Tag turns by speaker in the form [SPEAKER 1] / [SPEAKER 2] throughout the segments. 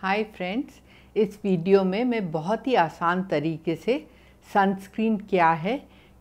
[SPEAKER 1] Hi friends इस video में मैं बहुत ही आसान तरीके से सनस्क्रीन क्या है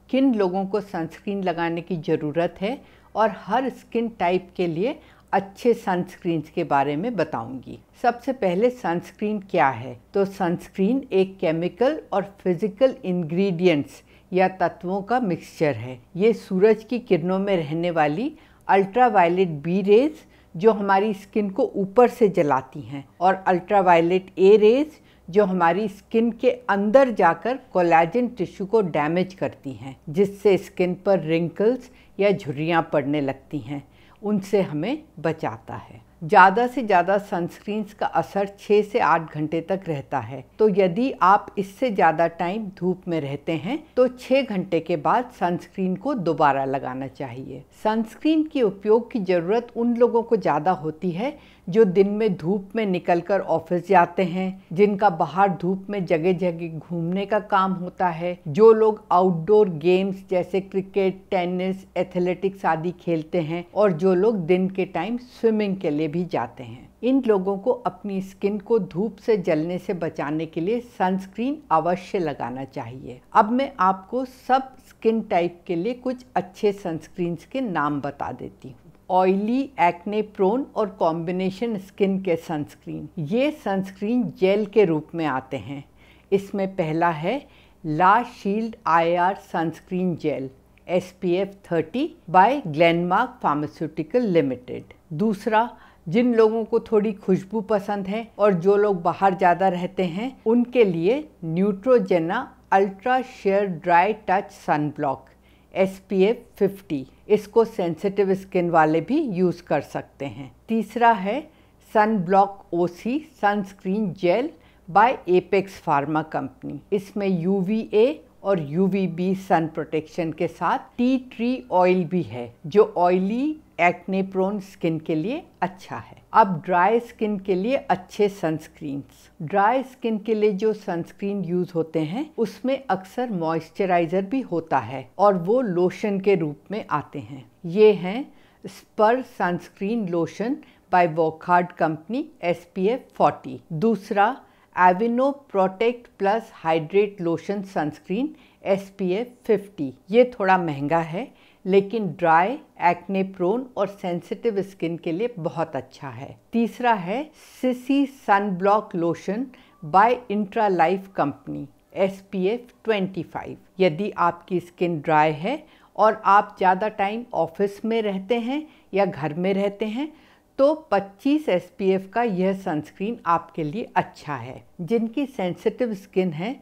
[SPEAKER 1] किन लोगों को सनस्क्रीन लगाने की ज़रूरत है और हर स्किन टाइप के लिए अच्छे सनस्क्रीन के बारे में बताऊंगी। सबसे पहले सनस्क्रीन क्या है तो सनस्क्रीन एक केमिकल और फिजिकल इंग्रेडिएंट्स या तत्वों का मिक्सचर है ये सूरज की किरणों में रहने वाली अल्ट्रावायलेट बी रेज़ जो हमारी स्किन को ऊपर से जलाती हैं और अल्ट्रावायलेट ए रेज जो हमारी स्किन के अंदर जाकर कोलेजन टिश्यू को डैमेज करती हैं जिससे स्किन पर रिंकल्स या झुर्रियाँ पड़ने लगती हैं उनसे हमें बचाता है ज़्यादा से ज़्यादा सनस्क्रीन्स का असर 6 से 8 घंटे तक रहता है तो यदि आप इससे ज़्यादा टाइम धूप में रहते हैं तो 6 घंटे के बाद सनस्क्रीन को दोबारा लगाना चाहिए सनस्क्रीन के उपयोग की ज़रूरत उन लोगों को ज़्यादा होती है जो दिन में धूप में निकलकर ऑफिस जाते हैं जिनका बाहर धूप में जगह जगह घूमने का काम होता है जो लोग आउटडोर गेम्स जैसे क्रिकेट टेनिस एथलेटिक्स आदि खेलते हैं और जो लोग दिन के टाइम स्विमिंग के लिए भी जाते हैं इन लोगों को अपनी स्किन को धूप से जलने से बचाने के लिए सनस्क्रीन अवश्य लगाना चाहिए अब मैं आपको सब स्किन टाइप के लिए कुछ अच्छे सनस्क्रीन के नाम बता देती हूँ ऑयली एक्ने प्रोन और कॉम्बिनेशन स्किन के सनस्क्रीन ये सनस्क्रीन जेल के रूप में आते हैं इसमें पहला है la shield IR sunscreen gel S P F thirty by Glenmark pharmaceutical limited दूसरा जिन लोगों को थोड़ी खुशबू पसंद है और जो लोग बाहर ज़्यादा रहते हैं उनके लिए Neutrogena ultra sheer dry touch sunblock S P F fifty इसको सेंसिटिव स्किन वाले भी यूज़ कर सकते हैं तीसरा है sun block O C sunscreen gel by Apex pharma company इसमें यू वी ए और U V B sun protection के साथ टी ट्री ऑयल भी है जो ऑयली एक्ने प्रोन स्किन के लिए अच्छा है अब ड्राई स्किन के लिए अच्छे सनस्क्रीन ड्राई स्किन के लिए जो सनस्क्रीन यूज होते हैं उसमें अक्सर मॉइस्चराइजर भी होता है और वो लोशन के रूप में आते हैं ये हैं स्पर sunscreen lotion by Wockhardt company S P F forty दूसरा Aveeno protect plus hydrate lotion sunscreen S P F fifty ये थोड़ा महंगा है लेकिन ड्राई एक्ने प्रोन और सेंसिटिव स्किन के लिए बहुत अच्छा है तीसरा है सिसी sunblock lotion by intra life company S P F twenty five यदि आपकी स्किन ड्राई है और आप ज़्यादा टाइम ऑफिस में रहते हैं या घर में रहते हैं तो 25 एस का यह सनस्क्रीन आपके लिए अच्छा है जिनकी सेंसिटिव स्किन है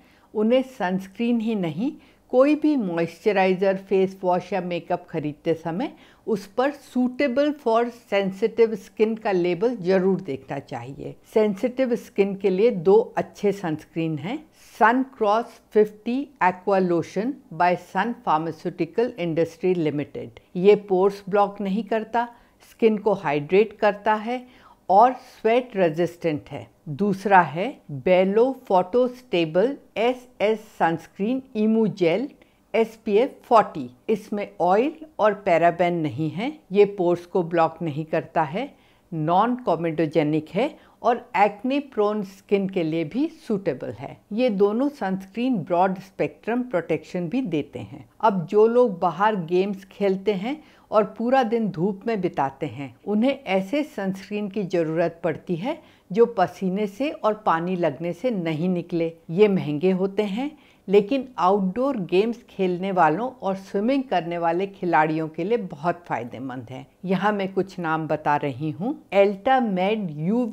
[SPEAKER 1] उन्हें सनस्क्रीन ही नहीं कोई भी मॉइस्चराइज़र फेस वॉश या मेकअप खरीदते समय उस पर सूटेबल फॉर सेंसिटिव स्किन का लेबल ज़रूर देखना चाहिए सेंसिटिव स्किन के लिए दो अच्छे सनस्क्रीन हैं Suncros 50 aqua lotion by Sun pharmaceutical industry limited ये पोर्स ब्लॉक नहीं करता स्किन को हाइड्रेट करता है और स्वेट रेजिस्टेंट है दूसरा है बेलो photo stable S S sunscreen emulgel S P F forty इसमें ऑयल और पैराबेन नहीं है ये पोर्स को ब्लॉक नहीं करता है नॉन कॉमेडोजेनिक है और एक्ने प्रोन स्किन के लिए भी सूटेबल है ये दोनों सनस्क्रीन ब्रॉड स्पेक्ट्रम प्रोटेक्शन भी देते हैं अब जो लोग बाहर गेम्स खेलते हैं और पूरा दिन धूप में बिताते हैं उन्हें ऐसे सनस्क्रीन की ज़रूरत पड़ती है जो पसीने से और पानी लगने से नहीं निकले ये महंगे होते हैं लेकिन आउटडोर गेम्स खेलने वालों और स्विमिंग करने वाले खिलाड़ियों के लिए बहुत फ़ायदेमंद है यहाँ मैं कुछ नाम बता रही हूँ EltaMD U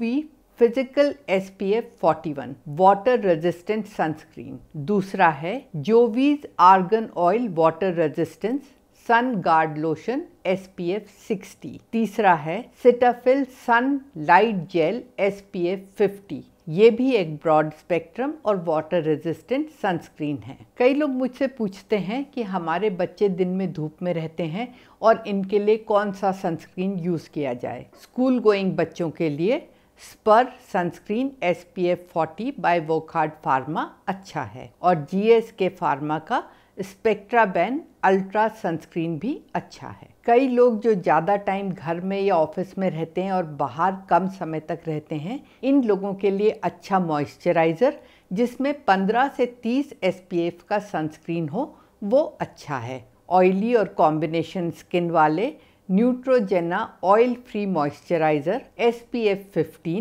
[SPEAKER 1] physical S P F forty one water resistant sunscreen दूसरा है Jovees argan oil water resistance sun guard lotion S P F sixty तीसरा है Cetaphil sun light gel S P F fifty ये भी एक broad spectrum और water resistant sunscreen है कई लोग मुझसे पूछते हैं कि हमारे बच्चे दिन में धूप में रहते हैं और इनके लिए कौन सा सनस्क्रीन यूज़ किया जाए स्कूल गोइंग बच्चों के लिए स्पर sunscreen S P F forty by Wockhardt pharma अच्छा है और जी एस के फार्मा का स्पेक्ट्रा बैन अल्ट्रा सनस्क्रीन भी अच्छा है कई लोग जो ज़्यादा टाइम घर में या ऑफिस में रहते हैं और बाहर कम समय तक रहते हैं इन लोगों के लिए अच्छा मॉइस्चराइज़र जिसमें 15 से 30 एस का सनस्क्रीन हो वो अच्छा है ऑयली और कॉम्बिनेशन स्किन वाले Neutrogena oil free moisturiser S P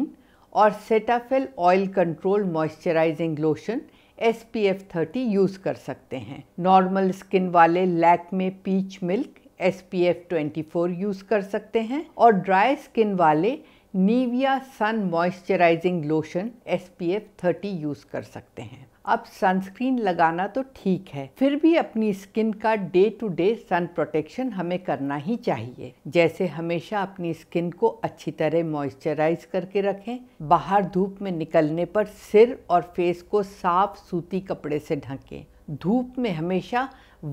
[SPEAKER 1] और Cetaphil oil control moisturising lotion S P F thirty use कर सकते हैं नॉर्मल स्किन वाले Lakme peach milk S P F twenty four use कर सकते हैं और ड्राई स्किन वाले Nivea sun moisturising lotion S P F thirty use कर सकते हैं अब सनस्क्रीन लगाना तो ठीक है फिर भी अपनी स्किन का day to day sun protection हमें करना ही चाहिए जैसे हमेशा अपनी स्किन को अच्छी तरह मॉइस्चराइज करके रखें बाहर धूप में निकलने पर सिर और फेस को साफ सूती कपड़े से ढकें धूप में हमेशा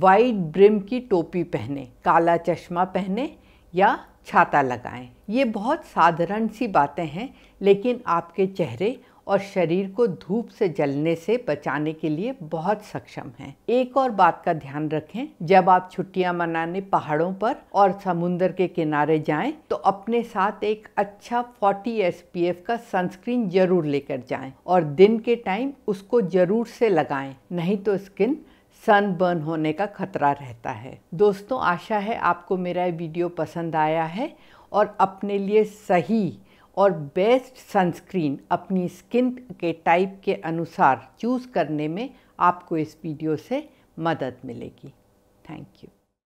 [SPEAKER 1] वाइट ब्रिम की टोपी पहने काला चश्मा पहने या छाता लगाएं ये बहुत साधारण सी बातें हैं लेकिन आपके चेहरे और शरीर को धूप से जलने से बचाने के लिए बहुत सक्षम है एक और बात का ध्यान रखें जब आप छुट्टियां मनाने पहाड़ों पर और समुन्द्र के किनारे जाएं तो अपने साथ एक अच्छा 40 एस का सनस्क्रीन जरूर लेकर जाएं और दिन के टाइम उसको जरूर से लगाएं नहीं तो स्किन सन बर्न होने का खतरा रहता है दोस्तों आशा है आपको मेरा वीडियो पसंद आया है और अपने लिए सही और बेस्ट सनस्क्रीन अपनी स्किन के टाइप के अनुसार चूज़ करने में आपको इस वीडियो से मदद मिलेगी थैंक यू